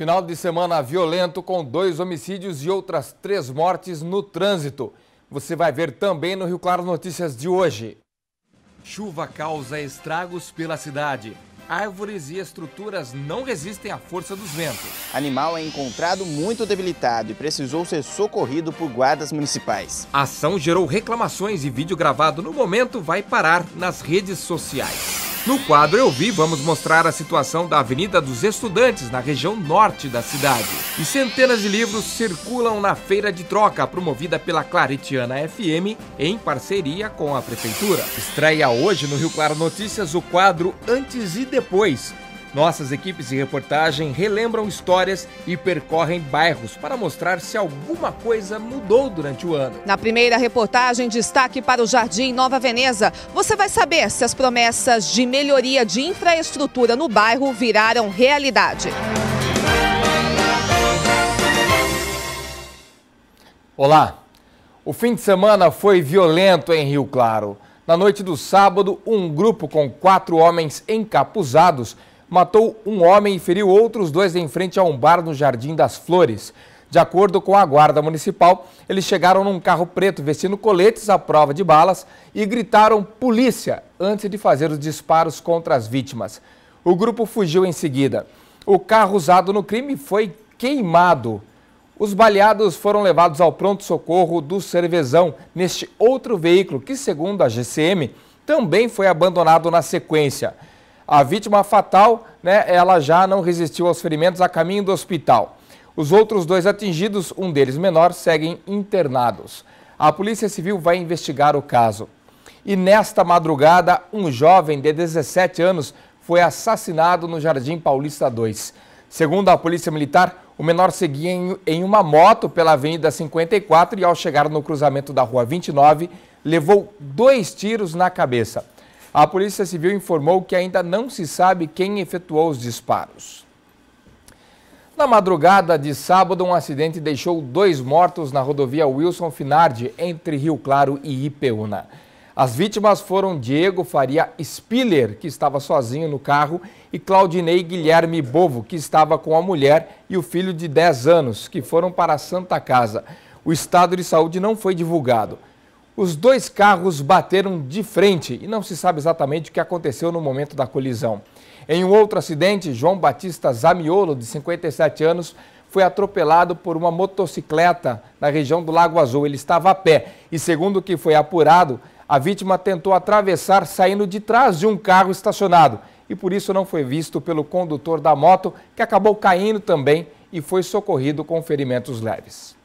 Final de semana violento com dois homicídios e outras três mortes no trânsito. Você vai ver também no Rio Claro Notícias de hoje. Chuva causa estragos pela cidade. Árvores e estruturas não resistem à força dos ventos. Animal é encontrado muito debilitado e precisou ser socorrido por guardas municipais. A ação gerou reclamações e vídeo gravado no momento vai parar nas redes sociais. No quadro Eu Vi, vamos mostrar a situação da Avenida dos Estudantes, na região norte da cidade. E centenas de livros circulam na feira de troca, promovida pela Claretiana FM, em parceria com a Prefeitura. Estreia hoje no Rio Claro Notícias o quadro Antes e Depois, nossas equipes de reportagem relembram histórias e percorrem bairros para mostrar se alguma coisa mudou durante o ano. Na primeira reportagem, destaque para o Jardim Nova Veneza. Você vai saber se as promessas de melhoria de infraestrutura no bairro viraram realidade. Olá! O fim de semana foi violento em Rio Claro. Na noite do sábado, um grupo com quatro homens encapuzados matou um homem e feriu outros dois em frente a um bar no Jardim das Flores. De acordo com a guarda municipal, eles chegaram num carro preto vestindo coletes à prova de balas e gritaram polícia antes de fazer os disparos contra as vítimas. O grupo fugiu em seguida. O carro usado no crime foi queimado. Os baleados foram levados ao pronto-socorro do Cervezão, neste outro veículo que, segundo a GCM, também foi abandonado na sequência. A vítima fatal, né, ela já não resistiu aos ferimentos a caminho do hospital. Os outros dois atingidos, um deles menor, seguem internados. A Polícia Civil vai investigar o caso. E nesta madrugada, um jovem de 17 anos foi assassinado no Jardim Paulista 2. Segundo a Polícia Militar, o menor seguia em uma moto pela Avenida 54 e, ao chegar no cruzamento da Rua 29, levou dois tiros na cabeça. A Polícia Civil informou que ainda não se sabe quem efetuou os disparos. Na madrugada de sábado, um acidente deixou dois mortos na rodovia Wilson Finardi, entre Rio Claro e Ipeúna. As vítimas foram Diego Faria Spiller, que estava sozinho no carro, e Claudinei Guilherme Bovo, que estava com a mulher e o filho de 10 anos, que foram para a Santa Casa. O estado de saúde não foi divulgado. Os dois carros bateram de frente e não se sabe exatamente o que aconteceu no momento da colisão. Em um outro acidente, João Batista Zamiolo, de 57 anos, foi atropelado por uma motocicleta na região do Lago Azul. Ele estava a pé e, segundo o que foi apurado, a vítima tentou atravessar saindo de trás de um carro estacionado e por isso não foi visto pelo condutor da moto, que acabou caindo também e foi socorrido com ferimentos leves.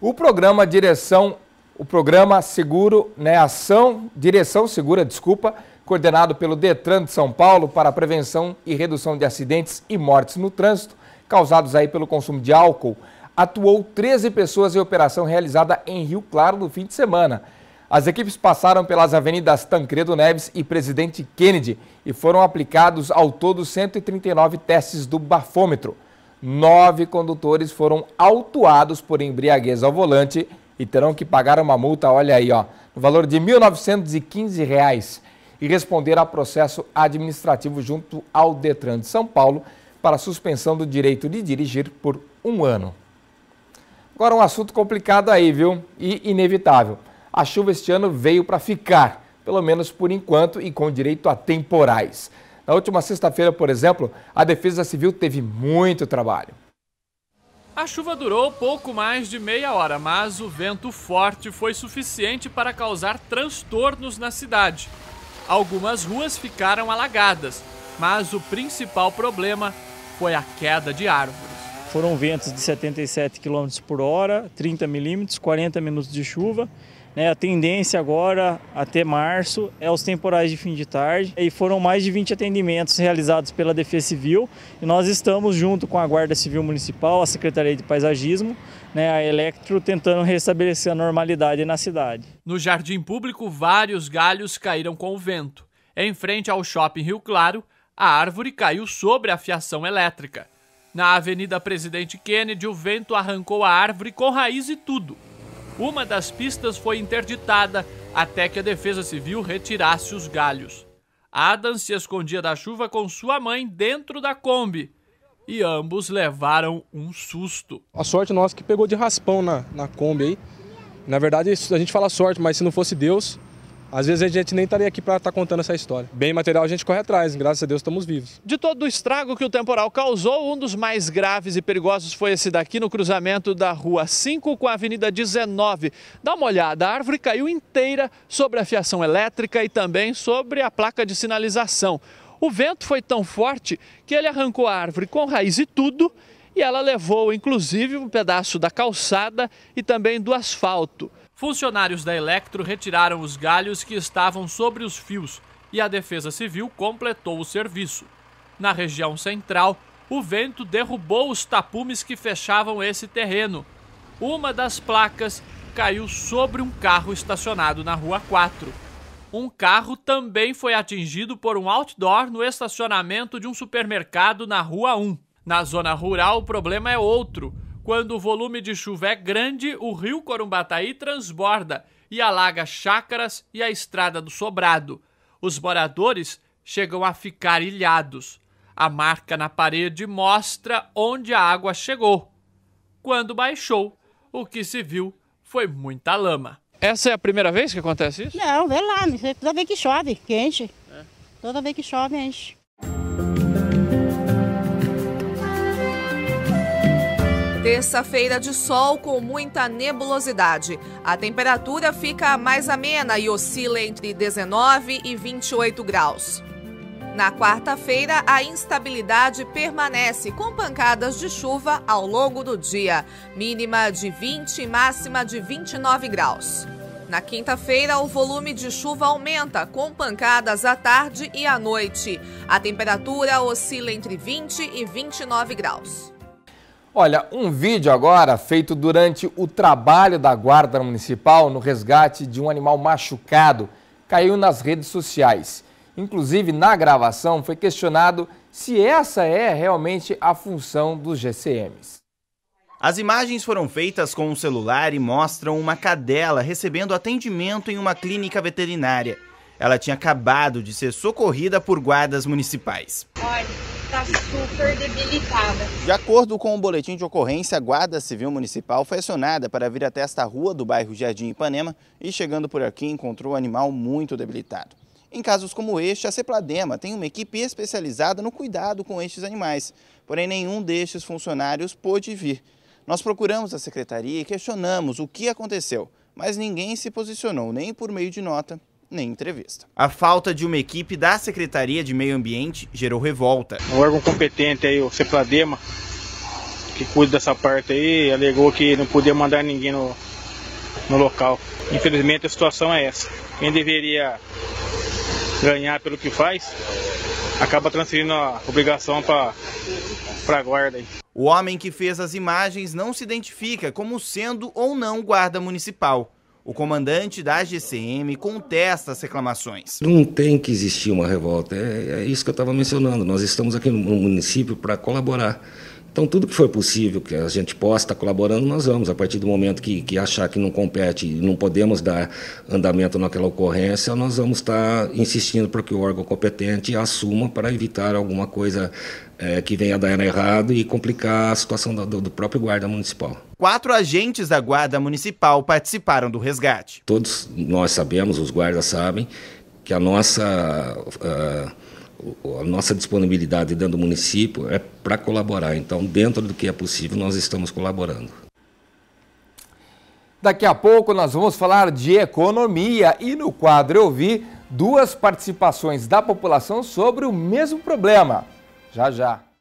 O programa Direção o programa Seguro, né, Ação, Direção Segura, desculpa, coordenado pelo Detran de São Paulo para a prevenção e redução de acidentes e mortes no trânsito causados aí pelo consumo de álcool, atuou 13 pessoas em operação realizada em Rio Claro no fim de semana. As equipes passaram pelas avenidas Tancredo Neves e Presidente Kennedy e foram aplicados ao todo 139 testes do bafômetro. Nove condutores foram autuados por embriaguez ao volante e terão que pagar uma multa, olha aí, ó, no valor de R$ 1.915 e responder a processo administrativo junto ao Detran de São Paulo para suspensão do direito de dirigir por um ano. Agora um assunto complicado aí, viu? E inevitável. A chuva este ano veio para ficar, pelo menos por enquanto, e com direito a temporais. Na última sexta-feira, por exemplo, a Defesa Civil teve muito trabalho. A chuva durou pouco mais de meia hora, mas o vento forte foi suficiente para causar transtornos na cidade. Algumas ruas ficaram alagadas, mas o principal problema foi a queda de árvores. Foram ventos de 77 km por hora, 30 milímetros, 40 minutos de chuva. Né, a tendência agora, até março, é os temporais de fim de tarde. E foram mais de 20 atendimentos realizados pela Defesa Civil. E nós estamos, junto com a Guarda Civil Municipal, a Secretaria de Paisagismo, né, a Electro, tentando restabelecer a normalidade na cidade. No Jardim Público, vários galhos caíram com o vento. Em frente ao Shopping Rio Claro, a árvore caiu sobre a fiação elétrica. Na Avenida Presidente Kennedy, o vento arrancou a árvore com raiz e tudo. Uma das pistas foi interditada até que a Defesa Civil retirasse os galhos. Adam se escondia da chuva com sua mãe dentro da Kombi e ambos levaram um susto. A sorte nossa que pegou de raspão na, na Kombi aí. Na verdade, a gente fala sorte, mas se não fosse Deus, às vezes a gente nem estaria aqui para estar tá contando essa história. Bem material a gente corre atrás, graças a Deus estamos vivos. De todo o estrago que o temporal causou, um dos mais graves e perigosos foi esse daqui no cruzamento da Rua 5 com a Avenida 19. Dá uma olhada, a árvore caiu inteira sobre a fiação elétrica e também sobre a placa de sinalização. O vento foi tão forte que ele arrancou a árvore com raiz e tudo e ela levou inclusive um pedaço da calçada e também do asfalto. Funcionários da Electro retiraram os galhos que estavam sobre os fios e a Defesa Civil completou o serviço. Na região central, o vento derrubou os tapumes que fechavam esse terreno. Uma das placas caiu sobre um carro estacionado na Rua 4. Um carro também foi atingido por um outdoor no estacionamento de um supermercado na Rua 1. Na zona rural, o problema é outro. Quando o volume de chuva é grande, o rio Corumbataí transborda e alaga chácaras e a estrada do sobrado. Os moradores chegam a ficar ilhados. A marca na parede mostra onde a água chegou. Quando baixou, o que se viu foi muita lama. Essa é a primeira vez que acontece isso? Não, vê lá, toda vez que chove, que enche. É. Toda vez que chove, enche. Terça-feira de sol com muita nebulosidade. A temperatura fica mais amena e oscila entre 19 e 28 graus. Na quarta-feira, a instabilidade permanece com pancadas de chuva ao longo do dia, mínima de 20 e máxima de 29 graus. Na quinta-feira, o volume de chuva aumenta, com pancadas à tarde e à noite. A temperatura oscila entre 20 e 29 graus. Olha, um vídeo agora feito durante o trabalho da Guarda Municipal no resgate de um animal machucado caiu nas redes sociais. Inclusive, na gravação foi questionado se essa é realmente a função dos GCMs. As imagens foram feitas com um celular e mostram uma cadela recebendo atendimento em uma clínica veterinária. Ela tinha acabado de ser socorrida por guardas municipais. Olha está super debilitada. De acordo com o boletim de ocorrência, a Guarda Civil Municipal foi acionada para vir até esta rua do bairro Jardim Ipanema e chegando por aqui encontrou o animal muito debilitado. Em casos como este, a Cepladema tem uma equipe especializada no cuidado com estes animais, porém nenhum destes funcionários pôde vir. Nós procuramos a secretaria e questionamos o que aconteceu, mas ninguém se posicionou nem por meio de nota, nem entrevista. A falta de uma equipe da Secretaria de Meio Ambiente gerou revolta. O órgão competente aí, o CEPLADEMA, que cuida dessa parte aí, alegou que não podia mandar ninguém no, no local. Infelizmente a situação é essa. Quem deveria ganhar pelo que faz, acaba transferindo a obrigação para a guarda. Aí. O homem que fez as imagens não se identifica como sendo ou não guarda municipal. O comandante da GCM contesta as reclamações. Não tem que existir uma revolta, é, é isso que eu estava mencionando. Nós estamos aqui no município para colaborar então, tudo que for possível que a gente possa estar colaborando, nós vamos. A partir do momento que, que achar que não compete e não podemos dar andamento naquela ocorrência, nós vamos estar insistindo para que o órgão competente assuma para evitar alguma coisa é, que venha dar errado e complicar a situação do, do, próprio guarda municipal. Quatro agentes da guarda municipal participaram do resgate. Todos nós sabemos, os guardas sabem, que a nossa. Uh, a nossa disponibilidade dentro do município é para colaborar. Então, dentro do que é possível, nós estamos colaborando. Daqui a pouco nós vamos falar de economia e no quadro eu vi duas participações da população sobre o mesmo problema. Já já.